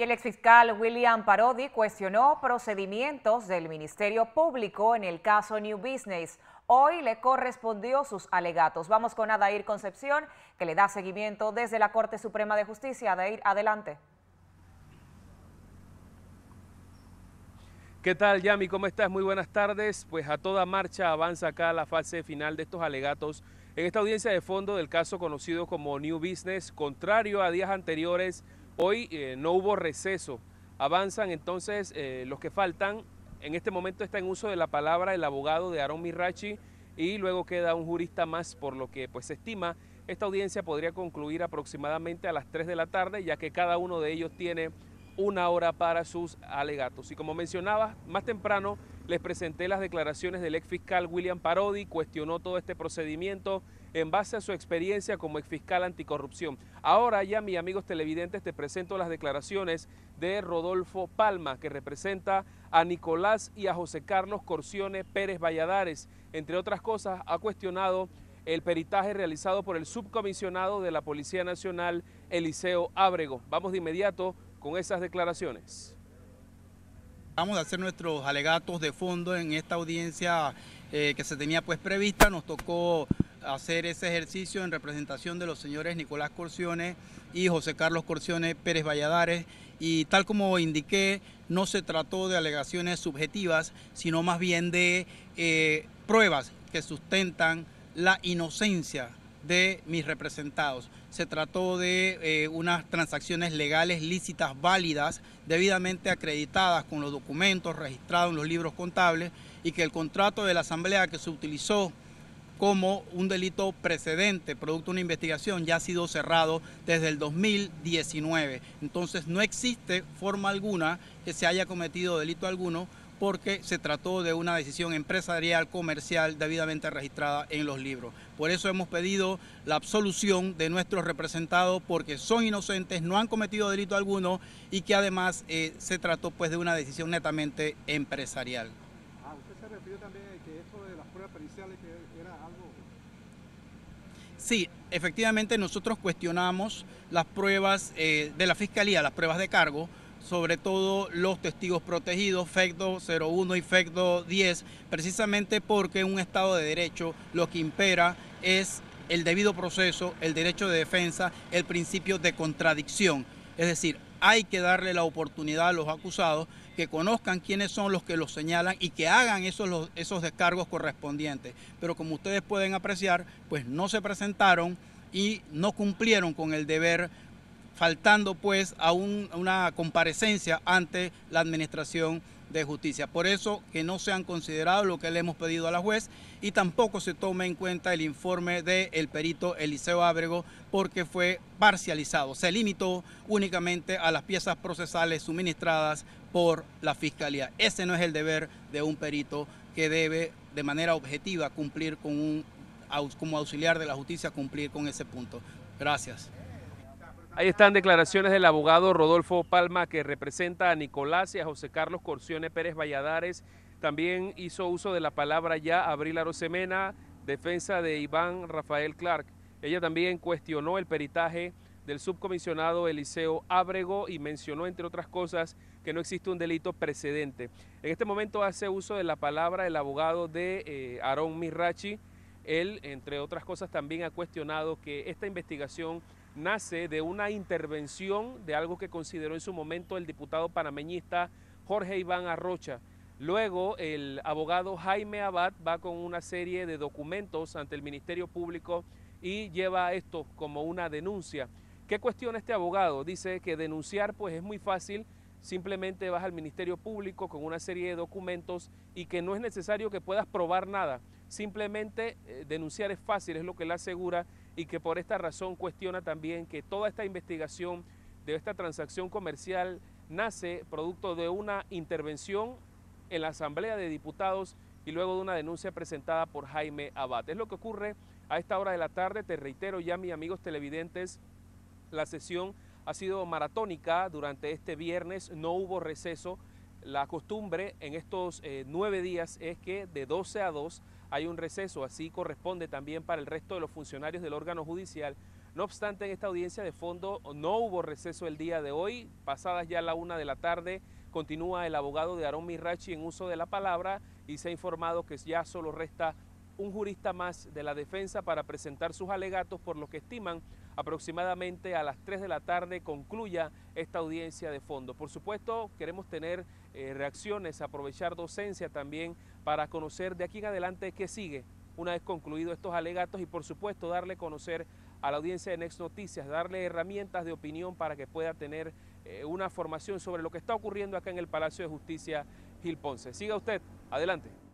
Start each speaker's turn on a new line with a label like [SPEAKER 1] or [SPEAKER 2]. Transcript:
[SPEAKER 1] Y el exfiscal William Parodi cuestionó procedimientos del Ministerio Público en el caso New Business. Hoy le correspondió sus alegatos. Vamos con Adair Concepción, que le da seguimiento desde la Corte Suprema de Justicia. Adair, adelante. ¿Qué tal, Yami? ¿Cómo estás? Muy buenas tardes. Pues a toda marcha avanza acá la fase final de estos alegatos en esta audiencia de fondo del caso conocido como New Business, contrario a días anteriores Hoy eh, no hubo receso. Avanzan entonces eh, los que faltan. En este momento está en uso de la palabra el abogado de Aarón Mirachi y luego queda un jurista más, por lo que pues se estima esta audiencia podría concluir aproximadamente a las 3 de la tarde, ya que cada uno de ellos tiene una hora para sus alegatos. Y como mencionaba más temprano, les presenté las declaraciones del exfiscal William Parodi, cuestionó todo este procedimiento en base a su experiencia como exfiscal anticorrupción. Ahora ya, mis amigos televidentes, te presento las declaraciones de Rodolfo Palma, que representa a Nicolás y a José Carlos Corcione Pérez Valladares. Entre otras cosas, ha cuestionado el peritaje realizado por el subcomisionado de la Policía Nacional, Eliseo Ábrego. Vamos de inmediato con esas declaraciones.
[SPEAKER 2] Vamos a hacer nuestros alegatos de fondo en esta audiencia eh, que se tenía pues prevista. Nos tocó hacer ese ejercicio en representación de los señores Nicolás Corciones y José Carlos Corciones Pérez Valladares. Y tal como indiqué, no se trató de alegaciones subjetivas, sino más bien de eh, pruebas que sustentan la inocencia de mis representados. Se trató de eh, unas transacciones legales lícitas, válidas, debidamente acreditadas con los documentos registrados en los libros contables y que el contrato de la asamblea que se utilizó como un delito precedente, producto de una investigación, ya ha sido cerrado desde el 2019. Entonces no existe forma alguna que se haya cometido delito alguno porque se trató de una decisión empresarial comercial debidamente registrada en los libros. Por eso hemos pedido la absolución de nuestros representados porque son inocentes, no han cometido delito alguno y que además eh, se trató pues de una decisión netamente empresarial. Ah, usted se refirió también a que esto de las pruebas periciales era algo... Sí, efectivamente nosotros cuestionamos las pruebas eh, de la Fiscalía, las pruebas de cargo, sobre todo los testigos protegidos, FECDO 01 y FECDO 10, precisamente porque en un Estado de Derecho lo que impera es el debido proceso, el derecho de defensa, el principio de contradicción. Es decir, hay que darle la oportunidad a los acusados que conozcan quiénes son los que los señalan y que hagan esos, esos descargos correspondientes. Pero como ustedes pueden apreciar, pues no se presentaron y no cumplieron con el deber faltando pues a una comparecencia ante la Administración de Justicia. Por eso que no se han considerado lo que le hemos pedido a la juez y tampoco se toma en cuenta el informe del perito Eliseo Ábrego porque fue parcializado, se limitó únicamente a las piezas procesales suministradas por la Fiscalía. Ese no es el deber de un perito que debe de manera objetiva cumplir con un, como auxiliar de la
[SPEAKER 1] justicia, cumplir con ese punto. Gracias. Ahí están declaraciones del abogado Rodolfo Palma, que representa a Nicolás y a José Carlos Corcione Pérez Valladares. También hizo uso de la palabra ya Abril Arosemena, defensa de Iván Rafael Clark. Ella también cuestionó el peritaje del subcomisionado Eliseo Ábrego y mencionó, entre otras cosas, que no existe un delito precedente. En este momento hace uso de la palabra el abogado de Arón eh, Aarón Mirachi. Él, entre otras cosas, también ha cuestionado que esta investigación nace de una intervención de algo que consideró en su momento el diputado panameñista Jorge Iván Arrocha. Luego el abogado Jaime Abad va con una serie de documentos ante el Ministerio Público y lleva esto como una denuncia. ¿Qué cuestiona este abogado? Dice que denunciar pues es muy fácil, simplemente vas al Ministerio Público con una serie de documentos y que no es necesario que puedas probar nada. Simplemente eh, denunciar es fácil, es lo que le asegura y que por esta razón cuestiona también que toda esta investigación de esta transacción comercial nace producto de una intervención en la Asamblea de Diputados y luego de una denuncia presentada por Jaime Abad. Es lo que ocurre a esta hora de la tarde. Te reitero ya, mis amigos televidentes, la sesión ha sido maratónica durante este viernes, no hubo receso. La costumbre en estos eh, nueve días es que de 12 a 2 hay un receso, así corresponde también para el resto de los funcionarios del órgano judicial. No obstante, en esta audiencia de fondo no hubo receso el día de hoy, pasadas ya la una de la tarde, continúa el abogado de Aarón Mirachi en uso de la palabra y se ha informado que ya solo resta un jurista más de la defensa para presentar sus alegatos por lo que estiman aproximadamente a las 3 de la tarde concluya esta audiencia de fondo. Por supuesto, queremos tener eh, reacciones, aprovechar docencia también para conocer de aquí en adelante qué sigue una vez concluidos estos alegatos y por supuesto darle conocer a la audiencia de Next Noticias, darle herramientas de opinión para que pueda tener eh, una formación sobre lo que está ocurriendo acá en el Palacio de Justicia Gil Ponce. Siga usted, adelante.